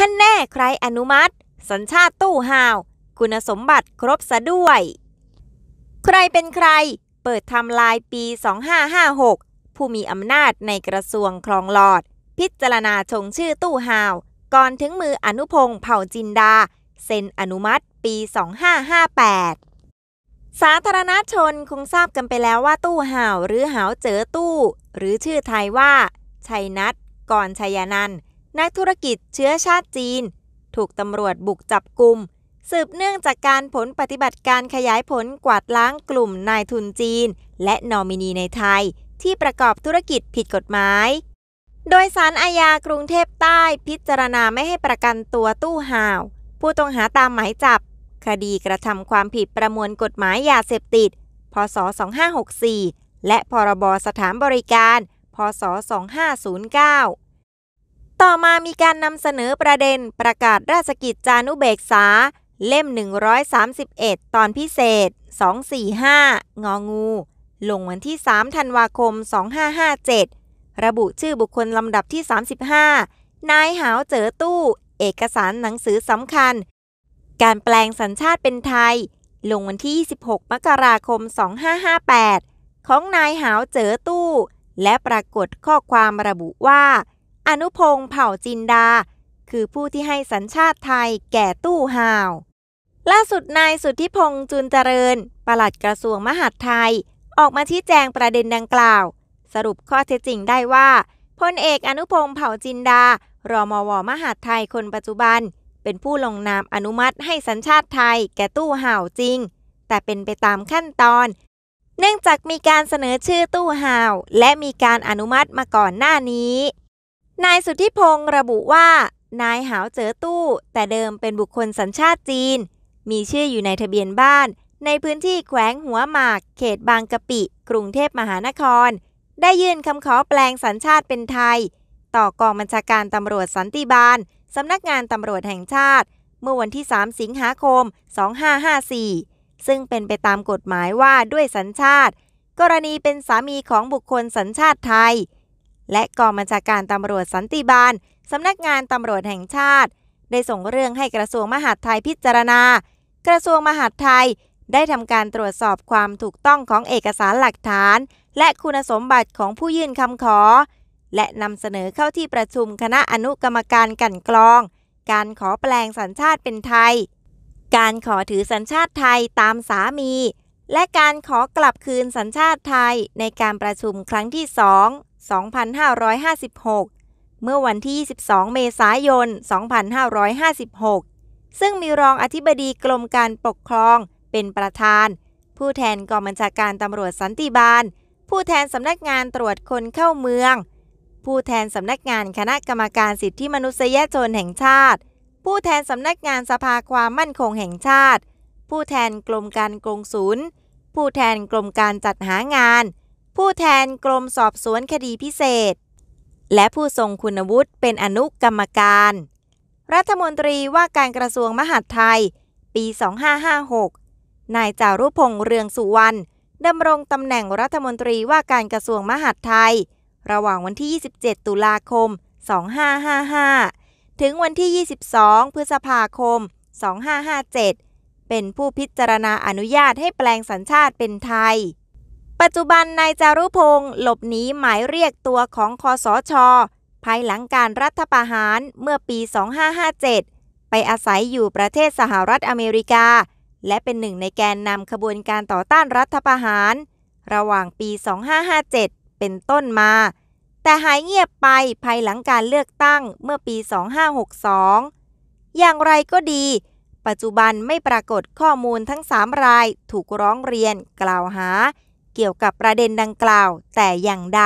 ฮันแน่ใครอนุมัติ สัญชาติตู้ห่าว คุณสมบัติครบซะด้วย ใครเป็นใครเปิดทำลายปี 2556 ผู้มีอำนาจในกระทรวงคลองหลอด พิจารณาชงชื่อตู้ห่าว ก่อนถึงมืออนุพงศ์เผ่าจินดาเซ็นอนุมัติปี 2558 สาธารณชนคงทราบกันไปแล้วว่าตู้ห่าว หรือหาวเจอตู้ หรือชื่อไทยว่า ชัยนัทก่อนชัยนันท์นักธุรกิจเชื้อชาติจีน ถูกตำรวจบุกจับกลุ่ม สืบเนื่องจากการผลปฏิบัติการขยายผลกวาดล้างกลุ่มนายทุนจีน และนอมินีในไทย ที่ประกอบธุรกิจผิดกฎหมาย โดยสารอาญากรุงเทพใต้พิจารณาไม่ให้ประกันตัวตู้ห่าว ผู้ต้องหาตามหมายจับ คดีกระทำความผิดประมวลกฎหมายยาเสพติด พศ2564และพรบสถานบริการ พศ2509ต่อมามีการนำเสนอประเด็นประกาศราชกิจจานุเบกษา เล่ม 131 ตอนพิเศษ 245งองู ลงวันที่3ธันวาคม 2557 ระบุชื่อบุคคลลำดับที่ 35 นายหาวเจอตู้ เอกสารหนังสือสำคัญ การแปลงสัญชาติเป็นไทย ลงวันที่ 26มกราคม 2558 ของนายหาวเจอตู้ และปรากฏข้อความระบุว่าอนุพงษ์เผ่าจินดา คือผู้ที่ให้สัญชาติไทยแก่ตู้ห่าว ล่าสุดนายสุทธิพงษ์จุนเจริญ ปลัดกระทรวงมหาดไทย ออกมาชี้แจงประเด็นดังกล่าว สรุปข้อเท็จจริงได้ว่าพลเอกอนุพงษ์เผ่าจินดารมวมหาดไทยคนปัจจุบัน เป็นผู้ลงนามอนุมัติให้สัญชาติไทยแก่ตู้ห่าวจริง แต่เป็นไปตามขั้นตอน เนื่องจากมีการเสนอชื่อตู้ห่าว และมีการอนุมัติมาก่อนหน้านี้นายสุทธิพงศ์ระบุว่า นายหาวเจอตู้แต่เดิมเป็นบุคคลสัญชาติจีน มีชื่ออยู่ในทะเบียนบ้านในพื้นที่แขวงหัวหมากเขตบางกะปิ กรุงเทพมหานคร ได้ยื่นคำขอแปลงสัญชาติเป็นไทย ต่อกองบัญชาการตำรวจสันติบาลสำนักงานตำรวจแห่งชาติ เมื่อวันที่ 3 สิงหาคม 2554 ซึ่งเป็นไปตามกฎหมายว่าด้วยสัญชาติ กรณีเป็นสามีของบุคคลสัญชาติไทยและกองบัญชาการตำรวจสันติบาลสำนักงานตำรวจแห่งชาติ ได้ส่งเรื่องให้กระทรวงมหาดไทยพิจารณา กระทรวงมหาดไทยได้ทำการตรวจสอบความถูกต้องของเอกสารหลักฐานและคุณสมบัติของผู้ยื่นคำขอ และนำเสนอเข้าที่ประชุมคณะอนุกรรมการกันกรอง การขอแปลงสัญชาติเป็นไทย การขอถือสัญชาติไทยตามสามี และการขอกลับคืนสัญชาติไทยในการประชุมครั้งที่สอง2556 เมื่อวันที่ 22 เมษายน 2556 ซึ่งมีรองอธิบดีกรมการปกครองเป็นประธาน ผู้แทนกองบัญชาการตำรวจสันติบาล ผู้แทนสำนักงานตรวจคนเข้าเมือง ผู้แทนสำนักงานคณะกรรมการสิทธิมนุษยชนแห่งชาติ ผู้แทนสำนักงานสภาความมั่นคงแห่งชาติ ผู้แทนกรมการกงศูนย์ ผู้แทนกรมการจัดหางานผู้แทนกรมสอบสวนคดีพิเศษ และผู้ทรงคุณวุฒิ เป็นอนุกรรมการ รัฐมนตรีว่าการกระทรวงมหาดไทย ปี 2556 นายจารุพงษ์เรืองสุวรรณดำรงตำแหน่งรัฐมนตรีว่าการกระทรวงมหาดไทย ระหว่างวันที่ 27 ตุลาคม 2555 ถึงวันที่ 22 พฤษภาคม 2557 เป็นผู้พิจารณาอนุญาตให้แปลงสัญชาติเป็นไทยปัจจุบันนายจารุพงศ์หลบหนีหมายเรียกตัวของคอสช ภายหลังการรัฐประหารเมื่อปี 2557 ไปอาศัยอยู่ประเทศสหรัฐอเมริกา และเป็นหนึ่งในแกนนำขบวนการต่อต้านรัฐประหาร ระหว่างปี 2557 เป็นต้นมา แต่หายเงียบไปภายหลังการเลือกตั้งเมื่อปี 2562 อย่างไรก็ดี ปัจจุบันไม่ปรากฏข้อมูลทั้ง 3 รายถูกร้องเรียนกล่าวหาเกี่ยวกับประเด็นดังกล่าวแต่อย่างใด